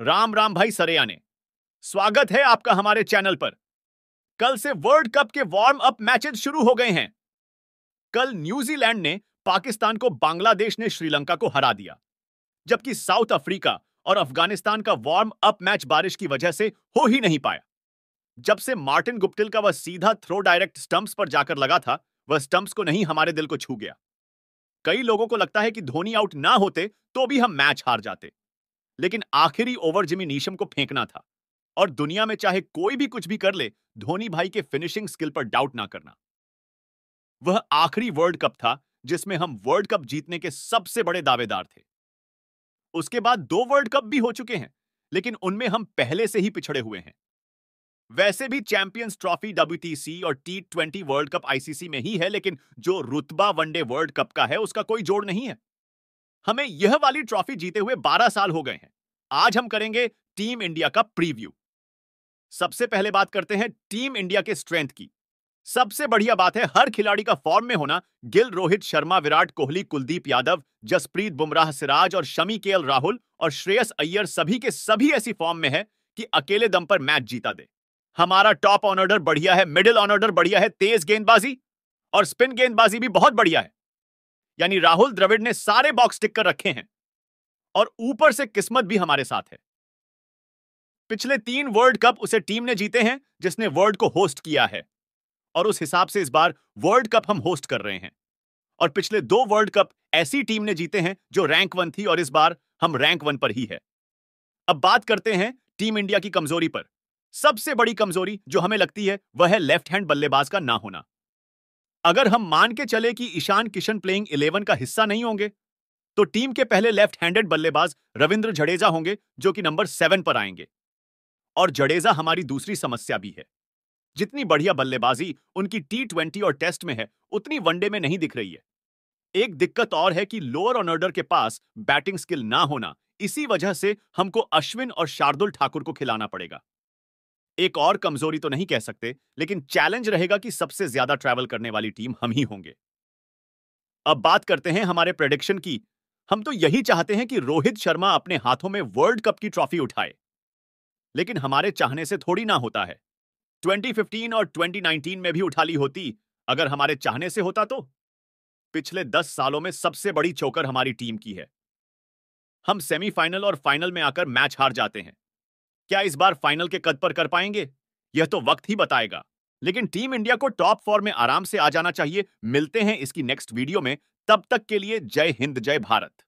राम राम भाई सरेया ने स्वागत है आपका हमारे चैनल पर कल से वर्ल्ड कप के वार्म अप मैचेस शुरू हो गए हैं कल न्यूजीलैंड ने पाकिस्तान को बांग्लादेश ने श्रीलंका को हरा दिया जबकि साउथ अफ्रीका और अफगानिस्तान का वार्म अप मैच बारिश की वजह से हो ही नहीं पाया जब से मार्टिन गुप्टिल का वह सीधा थ्रो डायरेक्ट स्टंप्स पर जाकर लगा था वह स्टंप्स को नहीं हमारे दिल को छू गया कई लोगों को लगता है कि धोनी आउट ना होते तो भी हम मैच हार जाते लेकिन आखिरी ओवर जिमी नीशम को फेंकना था और दुनिया में चाहे कोई भी कुछ भी कर ले धोनी भाई के फिनिशिंग स्किल पर डाउट ना करना वह आखिरी वर्ल्ड कप था जिसमें हम वर्ल्ड कप जीतने के सबसे बड़े दावेदार थे उसके बाद दो वर्ल्ड कप भी हो चुके हैं लेकिन उनमें हम पहले से ही पिछड़े हुए हैं वैसे भी चैंपियंस ट्रॉफी डब्ल्यू और T twenty world cup ICC में ही है लेकिन जो रुतबा वनडे वर्ल्ड कप का है उसका कोई जोड़ नहीं है हमें यह वाली ट्रॉफी जीते हुए 12 साल हो गए हैं आज हम करेंगे टीम इंडिया का प्रीव्यू सबसे पहले बात करते हैं टीम इंडिया के स्ट्रेंथ की सबसे बढ़िया बात है हर खिलाड़ी का फॉर्म में होना गिल रोहित शर्मा विराट कोहली कुलदीप यादव जसप्रीत बुमराह सिराज और शमी के राहुल और श्रेयस अय्यर सभी के सभी ऐसी फॉर्म में है कि अकेले दम पर मैच जीता दे हमारा टॉप ऑनऑर्डर बढ़िया है मिडिल ऑनऑर्डर बढ़िया है तेज गेंदबाजी और स्पिन गेंदबाजी भी बहुत बढ़िया है यानी राहुल द्रविड़ ने सारे बॉक्स टिक कर रखे हैं और ऊपर से किस्मत भी हमारे साथ है पिछले तीन वर्ल्ड कप उसे टीम ने जीते हैं जिसने वर्ल्ड को होस्ट किया है और उस हिसाब से इस बार वर्ल्ड कप हम होस्ट कर रहे हैं और पिछले दो वर्ल्ड कप ऐसी टीम ने जीते हैं जो रैंक वन थी और इस बार हम रैंक वन पर ही है अब बात करते हैं टीम इंडिया की कमजोरी पर सबसे बड़ी कमजोरी जो हमें लगती है वह है लेफ्ट हैंड बल्लेबाज का ना होना अगर हम मान के चले कि ईशान किशन प्लेइंग इलेवन का हिस्सा नहीं होंगे तो टीम के पहले लेफ्ट हैंडेड बल्लेबाज रविंद्र जडेजा होंगे जो कि नंबर सेवन पर आएंगे और जडेजा हमारी दूसरी समस्या भी है जितनी बढ़िया बल्लेबाजी उनकी टी ट्वेंटी और टेस्ट में है उतनी वनडे में नहीं दिख रही है एक दिक्कत और है कि लोअर ऑन ऑर्डर के पास बैटिंग स्किल ना होना इसी वजह से हमको अश्विन और शार्दुल ठाकुर को खिलाना पड़ेगा एक और कमजोरी तो नहीं कह सकते लेकिन चैलेंज रहेगा कि सबसे ज्यादा ट्रैवल करने वाली टीम हम ही होंगे अब बात करते हैं हमारे प्रेडिक्शन की हम तो यही चाहते हैं कि रोहित शर्मा अपने हाथों में वर्ल्ड कप की ट्रॉफी उठाए लेकिन हमारे चाहने से थोड़ी ना होता है 2015 और 2019 में भी उठा ली होती अगर हमारे चाहने से होता तो पिछले 10 सालों में सबसे बड़ी चोकर हमारी टीम की है हम सेमीफाइनल और फाइनल में आकर मैच हार जाते हैं क्या इस बार फाइनल के कद पर कर पाएंगे यह तो वक्त ही बताएगा लेकिन टीम इंडिया को टॉप फोर में आराम से आ जाना चाहिए मिलते हैं इसकी नेक्स्ट वीडियो में तब तक के लिए जय हिंद जय भारत